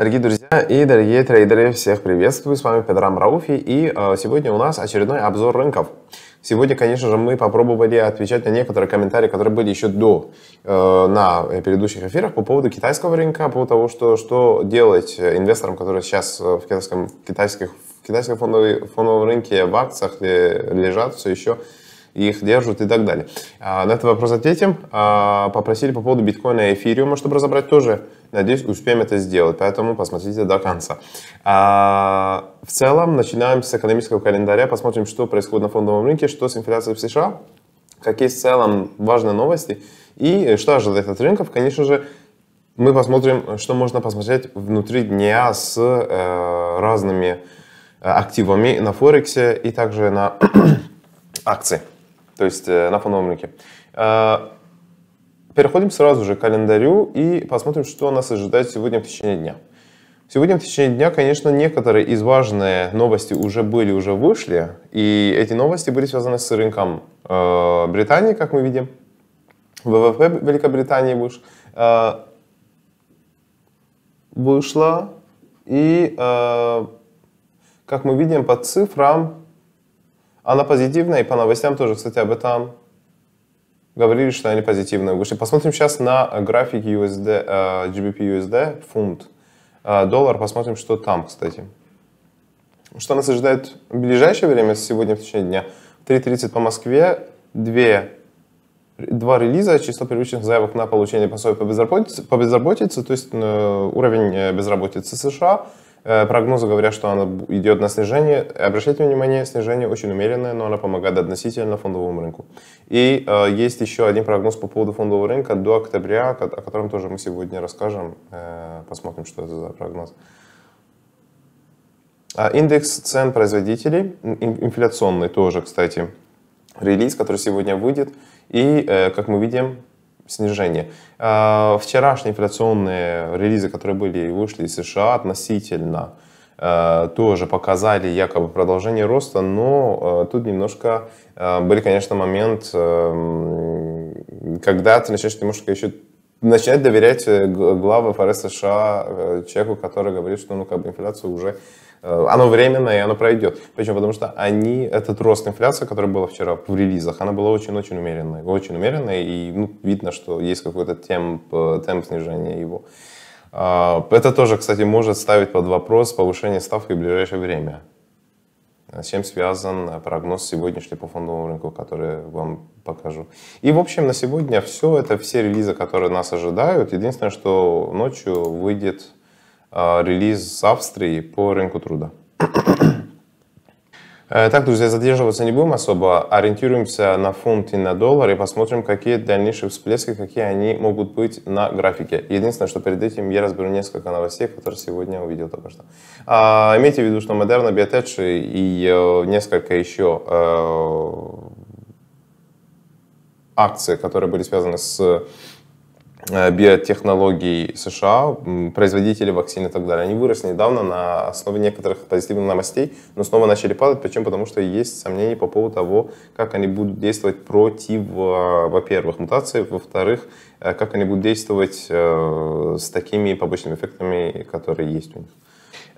Дорогие друзья и дорогие трейдеры, всех приветствую, с вами Петрам Рауфи, и э, сегодня у нас очередной обзор рынков. Сегодня, конечно же, мы попробовали отвечать на некоторые комментарии, которые были еще до, э, на предыдущих эфирах по поводу китайского рынка, по поводу того, что, что делать инвесторам, которые сейчас э, в китайском, китайских, в китайском фондовом, фондовом рынке, в акциях лежат все еще, их держат и так далее. А, на этот вопрос ответим. А, попросили по поводу биткоина и эфириума, чтобы разобрать тоже. Надеюсь, успеем это сделать, поэтому посмотрите до конца. А, в целом, начинаем с экономического календаря, посмотрим, что происходит на фондовом рынке, что с инфляцией в США, какие в целом важные новости и что ожидает от рынков. Конечно же, мы посмотрим, что можно посмотреть внутри дня с э, разными э, активами на Форексе и также на акции то есть э, на фоновом рынке. А, переходим сразу же к календарю и посмотрим, что нас ожидает сегодня в течение дня. Сегодня в течение дня, конечно, некоторые из важные новости уже были, уже вышли, и эти новости были связаны с рынком э, Британии, как мы видим, ВВП Великобритании выш, э, вышло, и, э, как мы видим, по цифрам она позитивная, и по новостям тоже, кстати, об этом говорили, что они позитивные вышли. Посмотрим сейчас на график USD, э, GBP USD, фунт, э, доллар, посмотрим, что там, кстати. Что нас ожидает в ближайшее время, сегодня в течение дня. 3.30 по Москве, 2, два релиза, число первичных заявок на получение пособия по безработице, по безработице то есть э, уровень безработицы США – Э, прогнозы говорят, что она идет на снижение. Обращайте внимание, снижение очень умеренное, но она помогает относительно фондовому рынку. И э, есть еще один прогноз по поводу фондового рынка до октября, о котором тоже мы сегодня расскажем. Э, посмотрим, что это за прогноз. А, индекс цен производителей, инфляционный тоже, кстати, релиз, который сегодня выйдет. И, э, как мы видим, снижение. А, вчерашние инфляционные релизы, которые были и вышли из США относительно, а, тоже показали якобы продолжение роста, но а, тут немножко были, конечно, момент, когда ты начинаешь немножко еще начинать доверять э, главы ФРС США э, человеку, который говорит, что ну, как бы инфляция уже Э, оно временное, и оно пройдет. Почему? потому что они, этот рост инфляции, который была вчера в релизах, она была очень-очень умеренной. Очень умеренной, и ну, видно, что есть какой-то темп, э, темп снижения его. А, это тоже, кстати, может ставить под вопрос повышение ставки в ближайшее время. С чем связан э, прогноз сегодняшний по фондовому рынку, который вам покажу. И, в общем, на сегодня все. Это все релизы, которые нас ожидают. Единственное, что ночью выйдет а, релиз с Австрии по рынку труда. Так, друзья, задерживаться не будем особо. Ориентируемся на фунт и на доллар и посмотрим, какие дальнейшие всплески, какие они могут быть на графике. Единственное, что перед этим я разберу несколько новостей, которые сегодня увидел только что. А, имейте в виду, что Модерна, Биотеч и э, несколько еще э, акций, которые были связаны с Э, биотехнологий США, производители вакцин и так далее, они выросли недавно на основе некоторых позитивных новостей, но снова начали падать. причем Потому что есть сомнения по поводу того, как они будут действовать против, э, во-первых, мутаций, во-вторых, э, как они будут действовать с такими побочными эффектами, которые есть у них.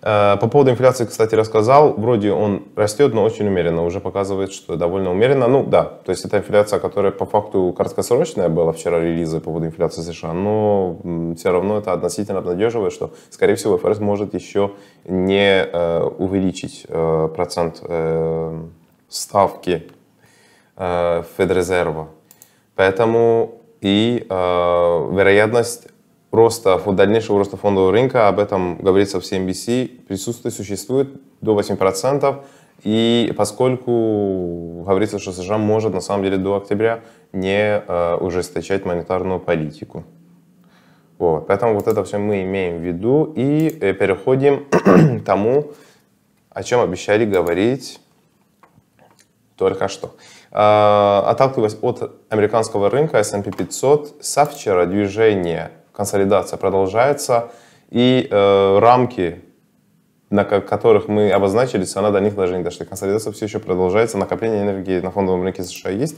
Э, по поводу инфляции, кстати, рассказал. Вроде он растет, но очень умеренно. Уже показывает, что довольно умеренно. Ну да, то есть это инфляция, которая по факту краткосрочная была вчера релиза по поводу инфляции США, но все равно это относительно обнадеживает, что, скорее всего, ФРС может еще не э, увеличить э, процент ставки Федрезерва. Поэтому и э, вероятность роста, дальнейшего роста фондового рынка, об этом говорится в CNBC, присутствует, существует до 8%, и поскольку говорится, что США может на самом деле до октября не э, ужесточать монетарную политику. Вот. Поэтому вот это все мы имеем в виду и э, переходим к тому, о чем обещали говорить только что. Э, отталкиваясь от американского рынка, S&P 500 со вчера движение консолидация продолжается, и э, рамки, на которых мы обозначились, она до них даже не дошла. Консолидация все еще продолжается, накопление энергии на фондовом рынке США есть,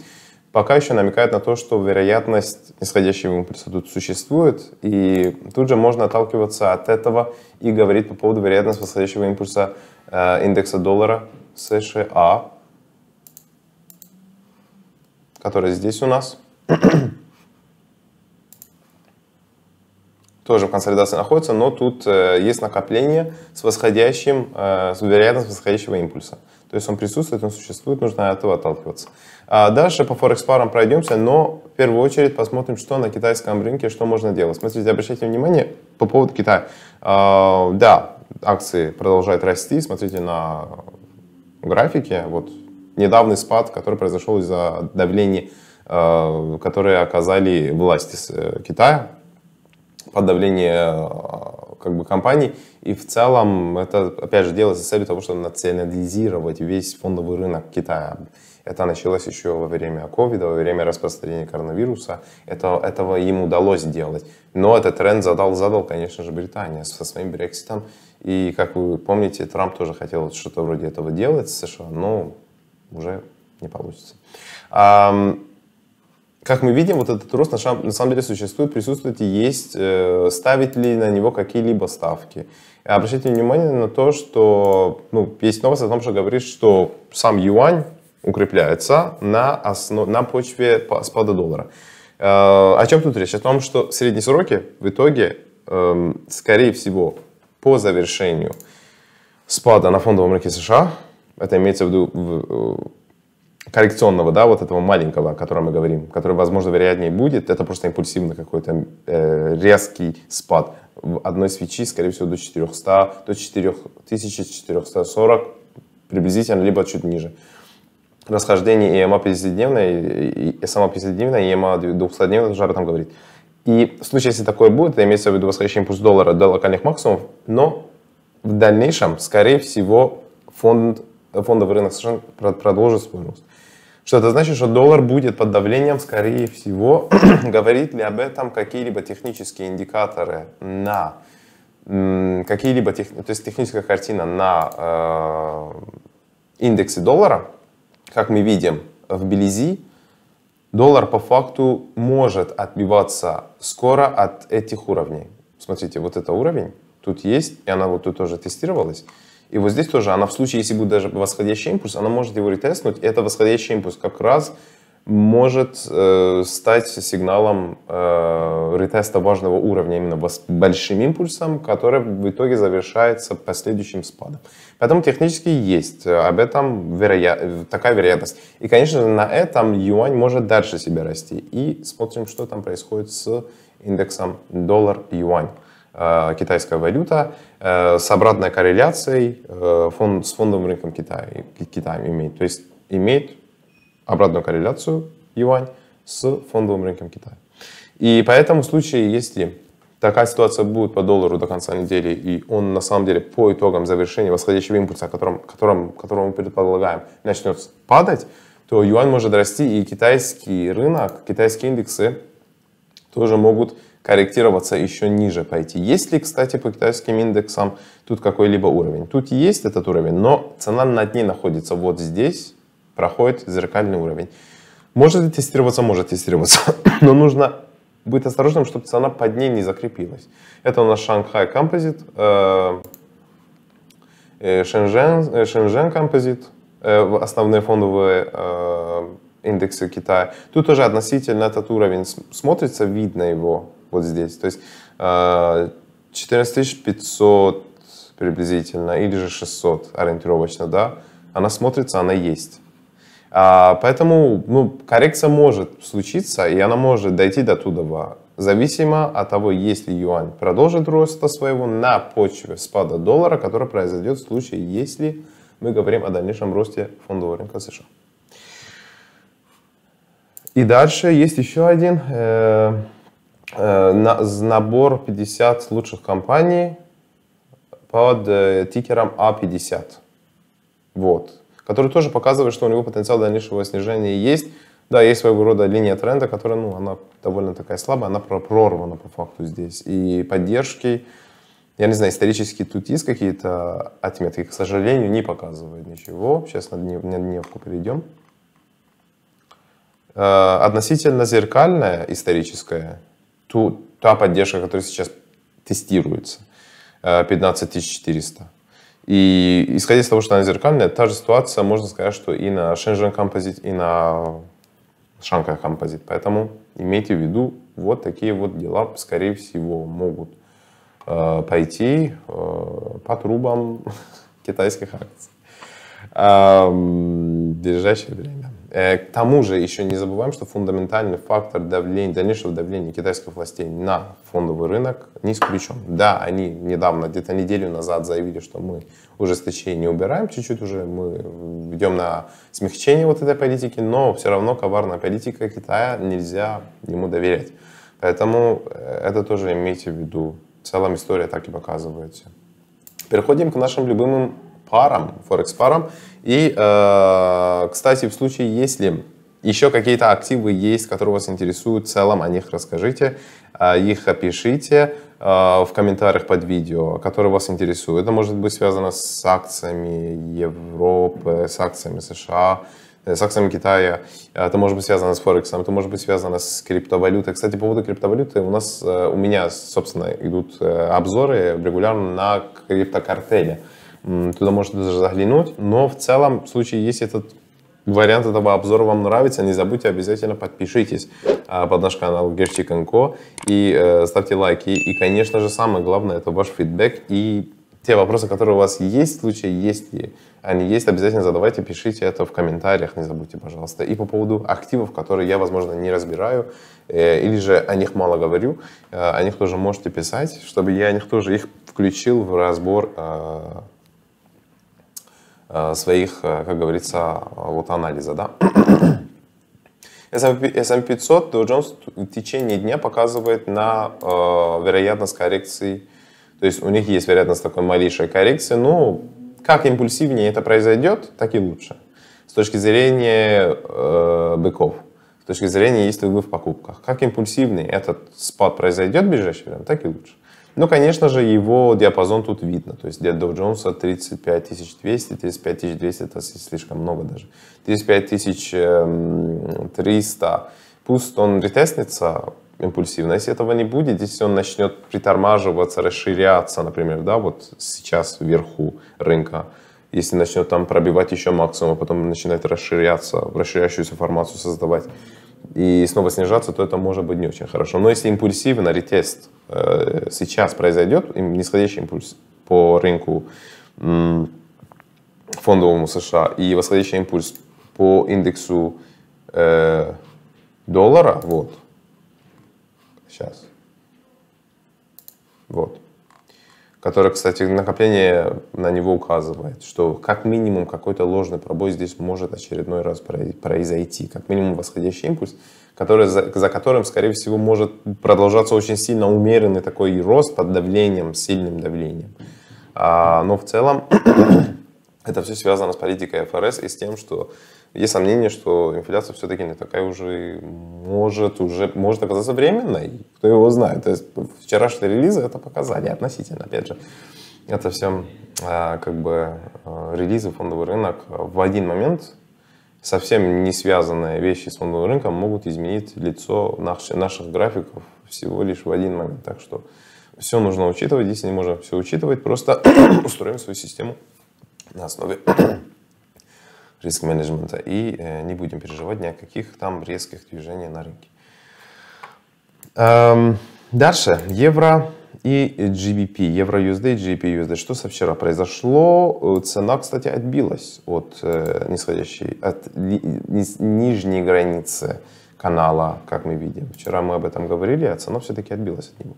пока еще намекает на то, что вероятность нисходящего импульса тут существует, и тут же можно отталкиваться от этого и говорить по поводу вероятности восходящего импульса э, индекса доллара США, который здесь у нас. тоже в консолидации находится, но тут э, есть накопление с восходящим, э, с вероятностью восходящего импульса. То есть он присутствует, он существует, нужно от этого отталкиваться. А дальше по Форекс парам пройдемся, но в первую очередь посмотрим, что на китайском рынке, что можно делать. Смотрите, обращайте внимание по поводу Китая. А, да, акции продолжают расти, смотрите на графике, вот недавний спад, который произошел из-за давления, э, которые оказали власти Китая, подавление э, как бы компаний. И в целом это, опять же, делается с целью того, чтобы национализировать весь фондовый рынок Китая. Это началось еще во время ковида, во время распространения коронавируса. Это, этого им удалось сделать. Но этот тренд задал, задал, конечно же, Британия со своим Брекситом. И, как вы помните, Трамп тоже хотел что-то вроде этого делать с США, но уже не получится. Как мы видим, вот этот рост на, шам, на самом деле существует, присутствует и есть. Э, ставить ли на него какие-либо ставки? Обращайте внимание на то, что ну, есть новость о том, что говорит, что сам юань укрепляется на, основ... на почве спада доллара. Э, о чем тут речь? О том, что средние сроки в итоге, э, скорее всего, по завершению спада на фондовом рынке США, это имеется в виду в, э, коррекционного, да, вот этого маленького, о котором мы говорим, который, возможно, вероятнее будет, это просто импульсивный какой-то э, резкий спад. В одной свечи, скорее всего, до 400, до 4440 приблизительно, либо чуть ниже. Расхождение EMA 50-дневная, и, сама 50-дневная, и EMA 200-дневная, Жара там говорит. И в случае, если такое будет, это имеется в виду восходящий импульс доллара до локальных максимумов, но в дальнейшем, скорее всего, фонд, фондовый рынок США продолжит свой рост что это значит, что доллар будет под давлением, скорее всего. Говорит ли об этом какие-либо технические индикаторы на какие-либо тех, то есть техническая картина на э, индексе доллара, как мы видим в Белизи, доллар по факту может отбиваться скоро от этих уровней. Смотрите, вот это уровень, тут есть, и она вот тут тоже тестировалась. И вот здесь тоже она в случае, если будет даже восходящий импульс, она может его ретестнуть. И это восходящий импульс как раз может э, стать сигналом э, ретеста важного уровня именно большим импульсом, который в итоге завершается последующим спадом. Поэтому технически есть э, об этом вероя... такая вероятность. И, конечно на этом юань может дальше себя расти. И смотрим, что там происходит с индексом доллар-юань. Э, китайская валюта э, с обратной корреляцией э, фонд, с фондовым рынком Китая, Китая имеет. То есть имеет обратную корреляцию юань с фондовым рынком Китая. И поэтому в случае, если такая ситуация будет по доллару до конца недели, и он на самом деле по итогам завершения восходящего импульса, которым, которым, которому мы предполагаем, начнет падать, то юань может расти, и китайский рынок, китайские индексы тоже могут корректироваться еще ниже пойти. Есть ли, кстати, по китайским индексам тут какой-либо уровень? Тут есть этот уровень, но цена на ней находится вот здесь, проходит зеркальный уровень. Может тестироваться? Может тестироваться. но нужно быть осторожным, чтобы цена под ней не закрепилась. Это у нас Шанхай Композит, Шэньчжэн Композит, основные фондовые э, индексы Китая. Тут тоже относительно этот уровень смотрится, видно его вот здесь. То есть 14500 э, приблизительно, или же 600 ориентировочно, да, она смотрится, она есть. А, поэтому ну, коррекция может случиться, и она может дойти до туда, зависимо от того, если юань продолжит роста своего на почве спада доллара, который произойдет в случае, если мы говорим о дальнейшем росте фондового рынка США. И дальше есть еще один э, э, на, набор 50 лучших компаний под э, тикером А50. Вот. Который тоже показывает, что у него потенциал дальнейшего снижения есть. Да, есть своего рода линия тренда, которая, ну, она довольно такая слабая, она прорвана по факту здесь. И поддержки, я не знаю, исторические тут есть какие-то отметки, к сожалению, не показывают ничего. Сейчас на дневку перейдем. Э, относительно зеркальная историческая, ту, та поддержка, которая сейчас тестируется, 15400. Э, и исходя из того, что она зеркальная, та же ситуация, можно сказать, что и на Shenzhen Composite, и на Шанка Composite. Поэтому имейте в виду, вот такие вот дела, скорее всего, могут э, пойти э, по трубам китайских акций. Э, ближайшее время. Э, к тому же еще не забываем, что фундаментальный фактор давления, дальнейшего давления китайских властей на фондовый рынок не исключен. Да, они недавно, где-то неделю назад заявили, что мы ужесточение убираем чуть-чуть уже, мы идем на смягчение вот этой политики, но все равно коварная политика Китая нельзя ему доверять. Поэтому э, это тоже имейте в виду. В целом история так и показывается. Переходим к нашим любимым парам, форекс-парам. И, э, кстати, в случае, если еще какие-то активы есть, которые вас интересуют в целом, о них расскажите, э, их опишите э, в комментариях под видео, которые вас интересуют. Это может быть связано с акциями Европы, с акциями США, с акциями Китая, это может быть связано с Форексом, это может быть связано с криптовалютой. Кстати, по поводу криптовалюты у нас, у меня, собственно, идут обзоры регулярно на криптокартеле туда можете даже заглянуть. Но в целом, в случае, если этот вариант этого обзора вам нравится, не забудьте обязательно подпишитесь а, под наш канал Герчиканко и э, ставьте лайки. И, конечно же, самое главное, это ваш фидбэк и те вопросы, которые у вас есть в случае, если они есть, обязательно задавайте, пишите это в комментариях, не забудьте, пожалуйста. И по поводу активов, которые я, возможно, не разбираю, э, или же о них мало говорю, э, о них тоже можете писать, чтобы я о них тоже их включил в разбор а, Э, своих, э, как говорится, вот анализа. Да? S&P500 Dow Jones в течение дня показывает на э, вероятность коррекции. То есть у них есть вероятность такой малейшей коррекции. Ну, как импульсивнее это произойдет, так и лучше. С точки зрения э, быков, с точки зрения, если вы в покупках. Как импульсивнее этот спад произойдет в ближайшее время, так и лучше. Ну, конечно же, его диапазон тут видно. То есть для Dow Jones 35 200, 35 200 это слишком много даже. 35 300. Эм, Пусть он ретестнется импульсивно. Если этого не будет, если он начнет притормаживаться, расширяться, например, да, вот сейчас вверху рынка, если начнет там пробивать еще максимум, а потом начинает расширяться, расширяющуюся формацию создавать, и снова снижаться, то это может быть не очень хорошо. Но если импульсивно ретест э, сейчас произойдет, нисходящий импульс по рынку э, фондовому США и восходящий импульс по индексу э, доллара, вот, сейчас, вот, которое, кстати, накопление на него указывает, что как минимум какой-то ложный пробой здесь может очередной раз произойти, как минимум восходящий импульс, который, за, за которым, скорее всего, может продолжаться очень сильно умеренный такой рост под давлением, сильным давлением. А, но в целом это все связано с политикой ФРС и с тем, что есть сомнение, что инфляция все-таки не такая уже может, уже может оказаться временной. Кто его знает. То есть вчерашние релизы это показали относительно, опять же. Это все а, как бы а, релизы фондовый рынок в один момент совсем не связанные вещи с фондовым рынком могут изменить лицо наших, наших графиков всего лишь в один момент. Так что все нужно учитывать, здесь не можем все учитывать, просто устроим свою систему на основе риск-менеджмента и э, не будем переживать ни о каких там резких движениях на рынке. Эм, дальше. Евро и GBP. Евро USD GBP USD. Что со вчера произошло? Э, цена, кстати, отбилась от э, нисходящей, от нижней границы канала, как мы видим. Вчера мы об этом говорили, а цена все-таки отбилась от него.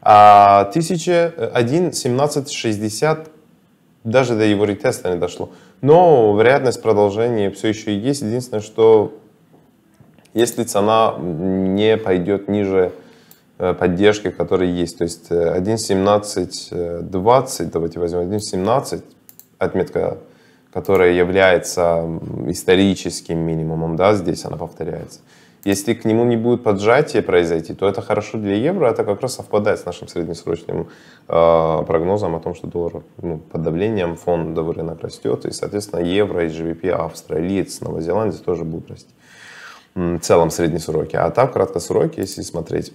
А 1001 1760 даже до его ретеста не дошло. Но вероятность продолжения все еще есть. Единственное, что если цена не пойдет ниже э, поддержки, которая есть, то есть 1.17.20, э, давайте возьмем 1.17, отметка, которая является историческим минимумом, да, здесь она повторяется. Если к нему не будет поджатие произойти, то это хорошо для евро, это как раз совпадает с нашим среднесрочным э, прогнозом о том, что доллар ну, под давлением фондовый рынок растет, и, соответственно, евро, и GBP, австралиец, новозеландец тоже будут расти. В целом среднесроки. А так, краткосроки, если смотреть,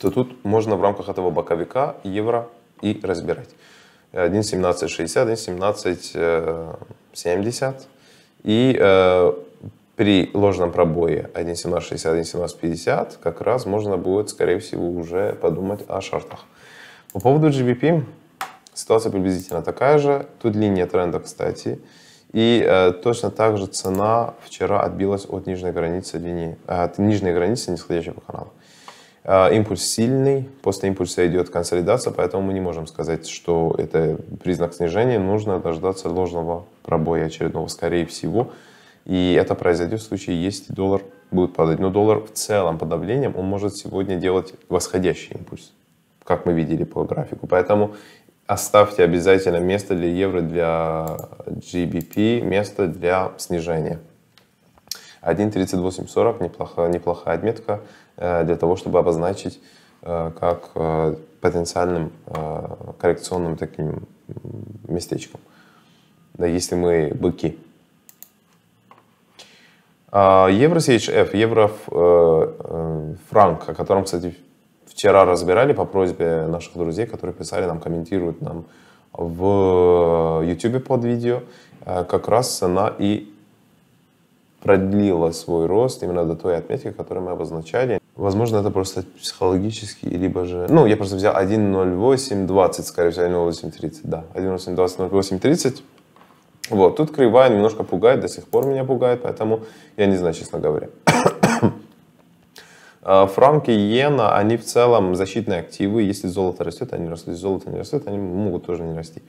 то тут можно в рамках этого боковика евро и разбирать. 1.1760, 1.1770 э, и э, при ложном пробое 1.1760, 1.1750 как раз можно будет, скорее всего, уже подумать о шартах. По поводу GBP ситуация приблизительно такая же. Тут линия тренда, кстати. И э, точно так же цена вчера отбилась от нижней границы линии, э, от нижней границы нисходящего канала. Э, импульс сильный, после импульса идет консолидация, поэтому мы не можем сказать, что это признак снижения. Нужно дождаться ложного пробоя очередного, скорее всего, и это произойдет в случае, если доллар будет падать. Но доллар в целом под давлением, он может сегодня делать восходящий импульс, как мы видели по графику. Поэтому оставьте обязательно место для евро, для GBP, место для снижения. 1.3840 неплохая, неплохая отметка э, для того, чтобы обозначить э, как э, потенциальным коррекционным таким местечком. Да, если мы быки. А, евро CHF, евро э, э, франк, о котором, кстати, вчера разбирали по просьбе наших друзей, которые писали нам, комментируют нам в YouTube под видео, э, как раз цена и продлила свой рост именно до той отметки, которую мы обозначали. Возможно, это просто психологический, либо же... Ну, я просто взял 1.08.20, скорее всего, 1.08.30, да. 1.08.20, 0.8.30. Вот, тут кривая немножко пугает, до сих пор меня пугает, поэтому я не знаю, честно говоря. А, франки, иена, они в целом защитные активы. Если золото растет, они растут. Если золото не растет, они могут тоже не расти.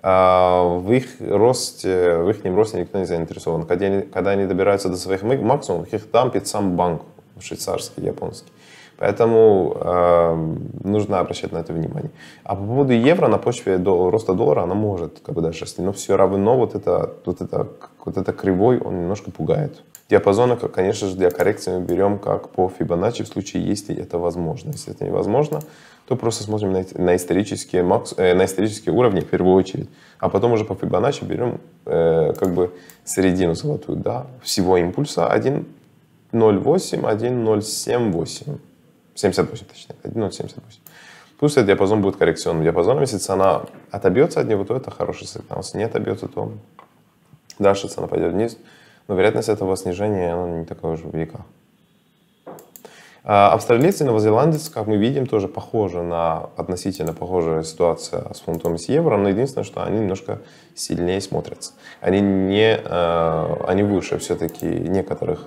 А, в их росте, в их росте никто не заинтересован. Когда они, когда они добираются до своих максимумов, их дампит сам банк швейцарский, японский. Поэтому э, нужно обращать на это внимание. А по поводу евро на почве до, роста доллара она может как бы даже расти, но все равно вот это, вот это, вот это кривой он немножко пугает. Диапазоны, конечно же, для коррекции мы берем как по Fibonacci в случае, если это возможно. Если это невозможно, то просто смотрим на, на, исторические, макс, э, на исторические уровни в первую очередь, а потом уже по Fibonacci берем э, как бы середину золотую, да, всего импульса 1.08, 1.078. 78, точнее, 1,78. Ну, Плюс этот диапазон будет коррекционным диапазоном. Если цена отобьется от него, то это хороший сигнал. Если не отобьется, то дальше цена пойдет вниз. Но вероятность этого снижения она не такая уж велика. А австралийцы и новозеландец, как мы видим, тоже похожи на относительно похожая ситуация с фунтом и с евро, но единственное, что они немножко сильнее смотрятся. Они, не, э, они выше все-таки некоторых,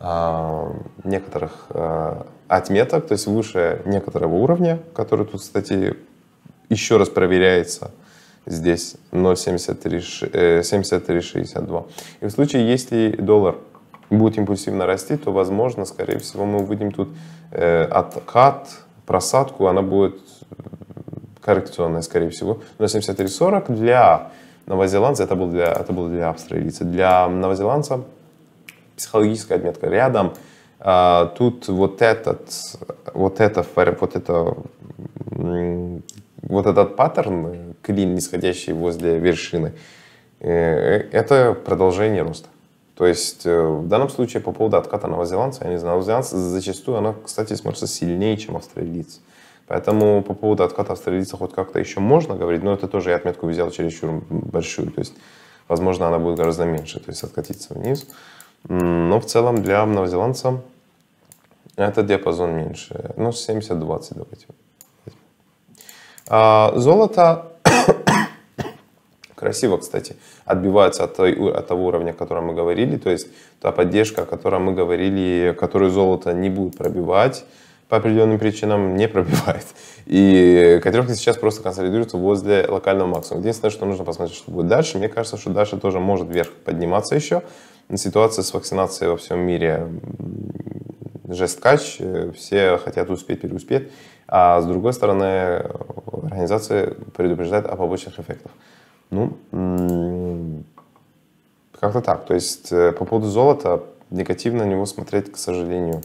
э, некоторых э, отметок, то есть выше некоторого уровня, который тут, кстати, еще раз проверяется здесь 0,7362. Э, И в случае, если доллар будет импульсивно расти, то, возможно, скорее всего, мы увидим тут э, откат, просадку, она будет коррекционная, скорее всего. 0,7340 для новозеландца, это было для, это было для австралийца, для новозеландца психологическая отметка рядом – а, тут вот этот, вот это, вот это, вот этот паттерн, клин, нисходящий возле вершины, э, э, это продолжение роста. То есть э, в данном случае по поводу отката новозеландца, я не знаю, новозеландцы зачастую, она, кстати, смотрится сильнее, чем австралийцы. Поэтому по поводу отката австралийца хоть как-то еще можно говорить, но это тоже я отметку взял чересчур большую. То есть, возможно, она будет гораздо меньше, то есть откатиться вниз. Но ну, в целом для новозеландца этот диапазон меньше. Ну, 70-20 давайте. А золото красиво, кстати, отбивается от, от того уровня, о котором мы говорили. То есть та поддержка, о которой мы говорили, которую золото не будет пробивать, по определенным причинам не пробивает. И котировки сейчас просто консолидируются возле локального максимума. Единственное, что нужно посмотреть, что будет дальше. Мне кажется, что дальше тоже может вверх подниматься еще ситуация с вакцинацией во всем мире жесткач, э, все хотят успеть, переуспеть, а с другой стороны организации предупреждают о побочных эффектах. Ну, как-то так. То есть э, по поводу золота негативно на него смотреть, к сожалению,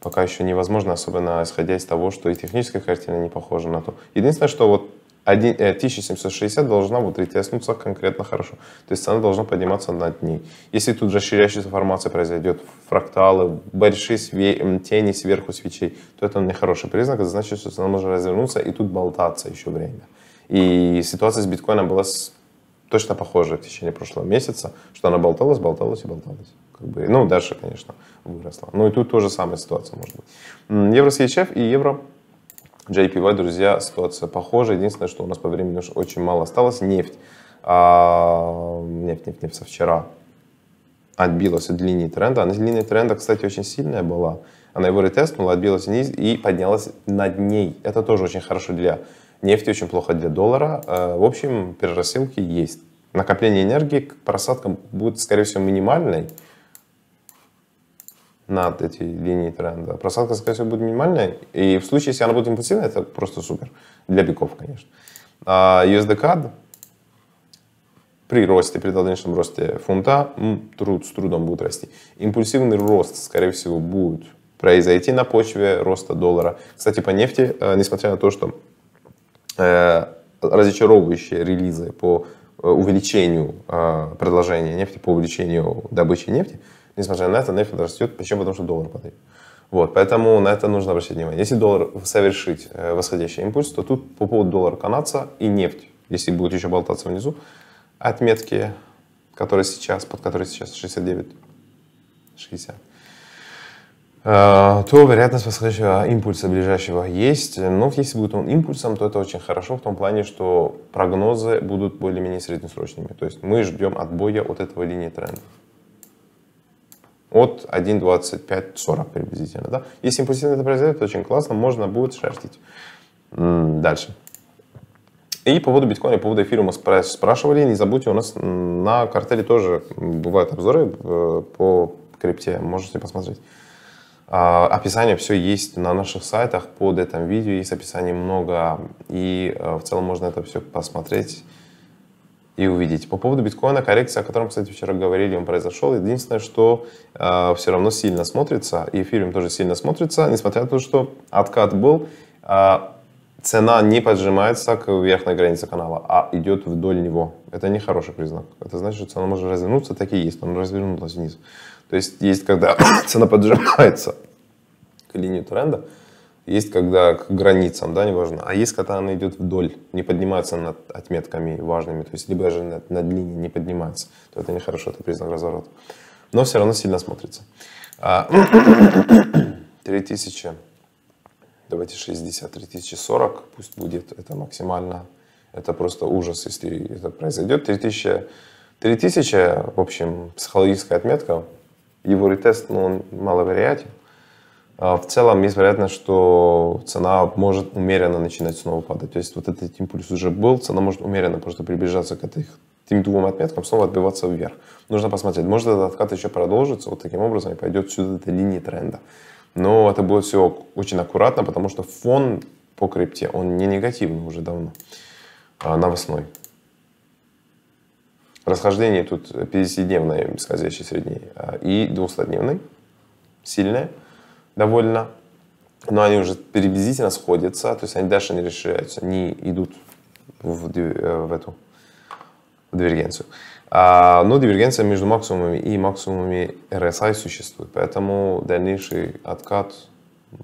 пока еще невозможно, особенно исходя из того, что и техническая картина не похожа на то. Единственное, что вот 1760 э, должна вот ритеснуться конкретно хорошо. То есть цена должна подниматься над ней. Если тут же расширяющаяся формация произойдет, фракталы, большие све- тени сверху свечей, то это нехороший признак. Это значит, что цена может развернуться и тут болтаться еще время. И ситуация с биткоином была точно похожая в течение прошлого месяца, что она болталась, болталась и болталась. Как бы, ну, дальше, конечно, выросла. Ну и тут тоже самая ситуация может быть. Евро и евро JPY, друзья, ситуация похожа. Единственное, что у нас по времени уже очень мало осталось, нефть. А, нефть, нефть, нефть со вчера отбилась от линии тренда. Она а линия тренда, кстати, очень сильная была. Она его ретестнула, отбилась вниз и поднялась над ней. Это тоже очень хорошо для нефти, очень плохо для доллара. Э, в общем, перерассылки есть. Накопление энергии к просадкам будет, скорее всего, минимальной над эти линии тренда. Просадка, скорее всего, будет минимальная. И в случае, если она будет импульсивная, это просто супер. Для биков, конечно. А cad при росте, при дальнейшем росте фунта, труд с трудом будет расти. Импульсивный рост, скорее всего, будет произойти на почве роста доллара. Кстати, по нефти, э, несмотря на то, что э, разочаровывающие релизы по э, увеличению предложения нефти, по увеличению добычи нефти, несмотря на это, нефть растет, почему? Потому что доллар падает. Вот, поэтому на это нужно обращать внимание. Если доллар совершить э, восходящий импульс, то тут по поводу доллара канадца и нефть, если будет еще болтаться внизу, отметки, которые сейчас, под которые сейчас 69, 60, э, то вероятность восходящего импульса ближайшего есть. Но если будет он импульсом, то это очень хорошо в том плане, что прогнозы будут более-менее среднесрочными. То есть мы ждем отбоя от этого линии тренда от 1,25-40 приблизительно. Да? Если импульсивно это произойдет, очень классно, можно будет шерстить. Дальше. И по поводу биткоина, по поводу эфира мы спрашивали, не забудьте, у нас на картеле тоже бывают обзоры э, по крипте, можете посмотреть. А, описание все есть на наших сайтах, под этим видео есть описание много, и э, в целом можно это все посмотреть и увидеть. По поводу биткоина, коррекция, о котором, кстати, вчера говорили, он произошел. Единственное, что э, все равно сильно смотрится, и эфириум тоже сильно смотрится, несмотря на то, что откат был, э, цена не поджимается к верхней границе канала, а идет вдоль него. Это не хороший признак. Это значит, что цена может развернуться, так и есть, она развернулась вниз. То есть есть, когда цена поджимается к линии тренда, есть, когда к границам, да, неважно. А есть, когда она идет вдоль, не поднимается над отметками важными, то есть либо даже над, над линией не поднимается, то это нехорошо, это признак разворота. Но все равно сильно смотрится. А, 3000, давайте 60, 3040, пусть будет, это максимально, это просто ужас, если это произойдет. 3000, 3000 в общем, психологическая отметка, его ретест, ну, он маловероятен. А, в целом есть вероятность, что цена может умеренно начинать снова падать. То есть вот этот импульс уже был, цена может умеренно просто приближаться к этих тем двум отметкам, снова отбиваться вверх. Нужно посмотреть, может этот откат еще продолжится, вот таким образом и пойдет сюда эта линия тренда. Но это будет все очень аккуратно, потому что фон по крипте, он не негативный уже давно, а новостной. Расхождение тут 50-дневной скользящей средней а, и 200-дневной сильное – довольно, но они уже приблизительно сходятся, то есть они дальше не решаются, они идут в, э, в эту в дивергенцию. А, но дивергенция между максимумами и максимумами RSI существует, поэтому дальнейший откат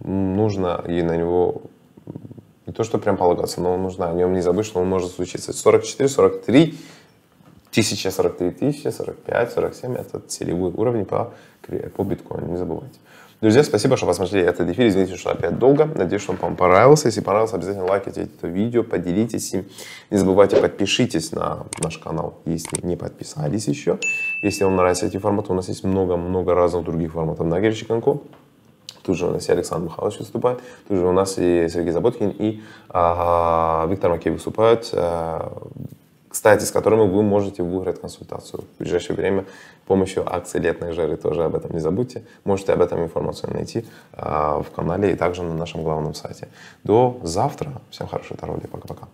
нужно и на него не то, что прям полагаться, но нужно о нем не забыть, что он может случиться. 44, 43 1043 тысячи, 47 – это целевые уровни по, по биткоину, не забывайте. Друзья, спасибо, что посмотрели этот эфир. Извините, что опять долго. Надеюсь, что он вам понравился. Если понравился, обязательно лайкайте это видео, поделитесь им. Не забывайте, подпишитесь на наш канал, если не подписались еще. Если вам нравятся эти форматы, у нас есть много-много разных других форматов на Герчиканку. Тут же у нас и Александр Михайлович выступает, тут же у нас и Сергей Заботкин, и а, Виктор Макеев выступают. А, э, кстати, с которыми вы можете выиграть консультацию в ближайшее время с помощью акции летной жары. Тоже об этом не забудьте. Можете об этом информацию найти а, в канале и также на нашем главном сайте. До завтра. Всем хорошего здоровья, Пока-пока.